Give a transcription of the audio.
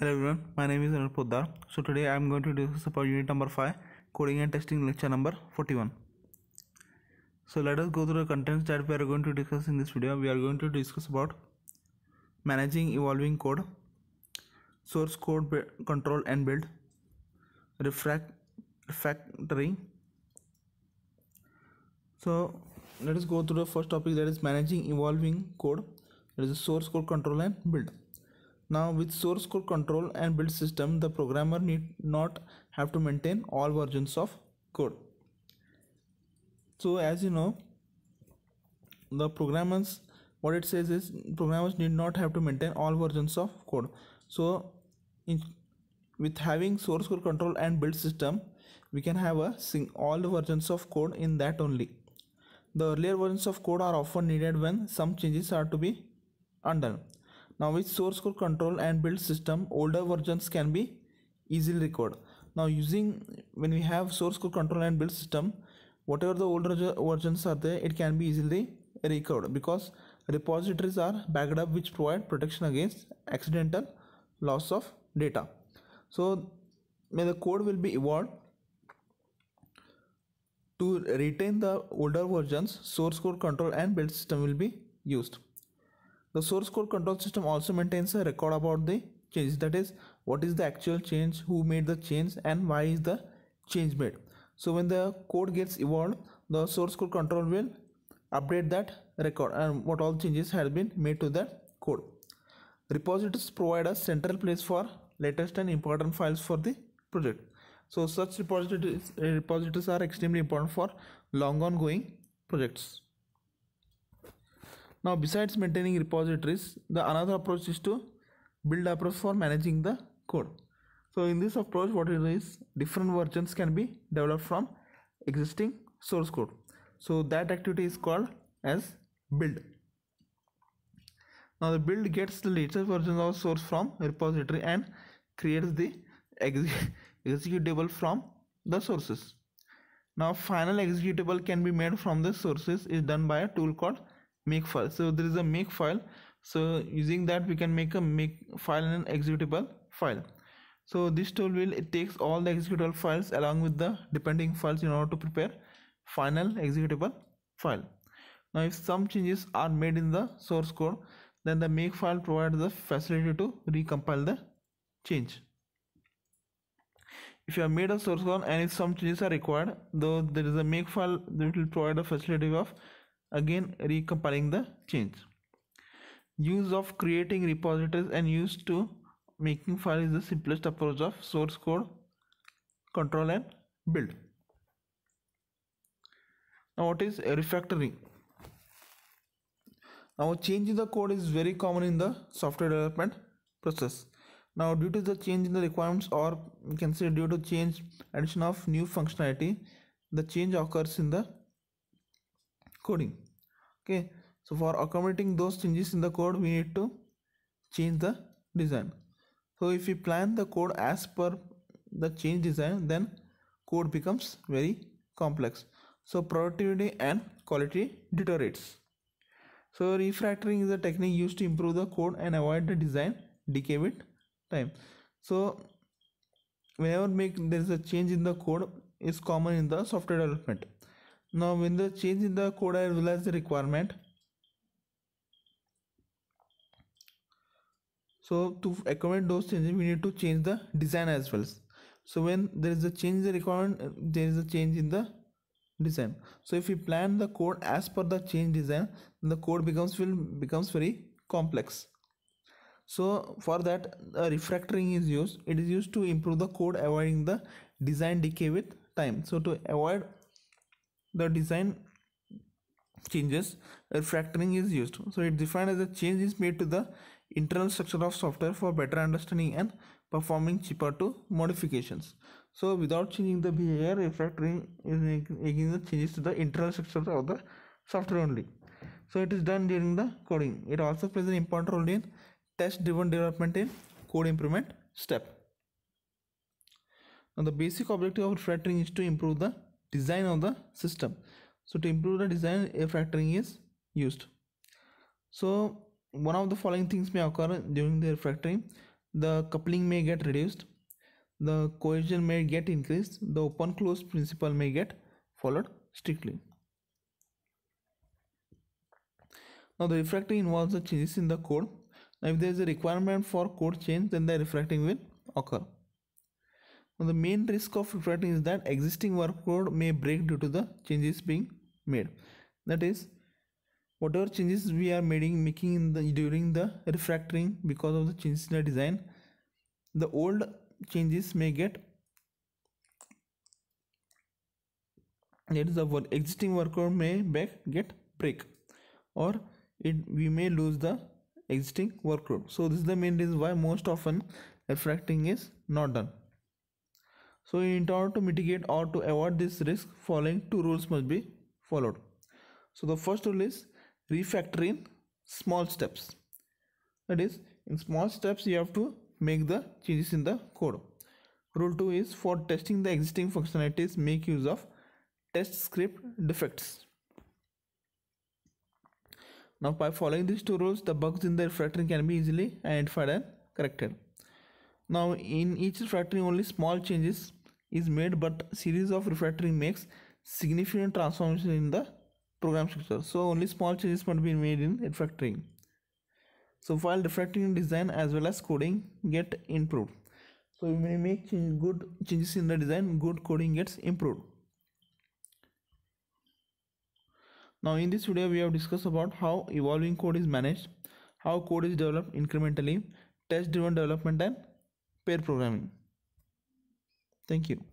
Hello everyone, my name is Anil Poddar. So today I am going to discuss about unit number 5, coding and testing lecture number 41. So let us go through the contents that we are going to discuss in this video. We are going to discuss about managing evolving code, source code control and build, refactoring. So let us go through the first topic that is managing evolving code. That is source code control and build now with source code control and build system, the programmer need not have to maintain all versions of code. So as you know, the programmers, what it says is programmers need not have to maintain all versions of code. So in, with having source code control and build system, we can have a sing all the versions of code in that only. The earlier versions of code are often needed when some changes are to be undone. Now with source code control and build system older versions can be easily recorded. Now using when we have source code control and build system whatever the older versions are there it can be easily recorded because repositories are backed up which provide protection against accidental loss of data. So when the code will be evolved to retain the older versions source code control and build system will be used. The source code control system also maintains a record about the change. that is what is the actual change who made the change and why is the change made so when the code gets evolved the source code control will update that record and what all changes have been made to that code repositories provide a central place for latest and important files for the project so such repositories repositories are extremely important for long ongoing projects now besides maintaining repositories, the another approach is to build approach for managing the code. So in this approach, what it is, different versions can be developed from existing source code. So that activity is called as build. Now the build gets the latest version of source from repository and creates the executable from the sources. Now final executable can be made from the sources is done by a tool called make file so there is a make file so using that we can make a make file and an executable file so this tool will it takes all the executable files along with the depending files in order to prepare final executable file now if some changes are made in the source code then the make file provides the facility to recompile the change if you have made a source code and if some changes are required though there is a make file that will provide a facility of again recompiling the change use of creating repositories and use to making file is the simplest approach of source code control and build now what is refactoring now change in the code is very common in the software development process now due to the change in the requirements or you can say due to change addition of new functionality the change occurs in the coding okay so for accommodating those changes in the code we need to change the design so if we plan the code as per the change design then code becomes very complex so productivity and quality deteriorates so refactoring is a technique used to improve the code and avoid the design decay with time so whenever make there is a change in the code is common in the software development now when the change in the code I realize the requirement so to accommodate those changes we need to change the design as well so when there is a change in the requirement uh, there is a change in the design so if we plan the code as per the change design the code becomes will becomes very complex so for that the refactoring is used it is used to improve the code avoiding the design decay with time so to avoid the design changes refactoring is used so it defined as a change is made to the internal structure of software for better understanding and performing cheaper to modifications so without changing the behavior refactoring is making the changes to the internal structure of the software only so it is done during the coding it also plays an important role in test driven development in code improvement step now the basic objective of refactoring is to improve the design of the system so to improve the design a factoring is used so one of the following things may occur during the refactoring: the coupling may get reduced the cohesion may get increased the open close principle may get followed strictly now the refactoring involves the changes in the code now if there is a requirement for code change then the refactoring will occur now the main risk of rewriting is that existing workload may break due to the changes being made. That is whatever changes we are making making in the during the refactoring because of the changes in the design, the old changes may get that is the work, existing workload may back get break or it we may lose the existing workload so this is the main reason why most often refactoring is not done so in order to mitigate or to avoid this risk, following two rules must be followed. So the first rule is refactoring small steps. That is, in small steps you have to make the changes in the code. Rule 2 is for testing the existing functionalities, make use of test script defects. Now by following these two rules, the bugs in the refactoring can be easily identified and corrected. Now in each refactoring, only small changes is made but series of refactoring makes significant transformation in the program structure. So only small changes must be made in refactoring. So while refactoring design as well as coding get improved. So when may make change, good changes in the design, good coding gets improved. Now in this video we have discussed about how evolving code is managed, how code is developed incrementally, test driven development and pair programming. Thank you.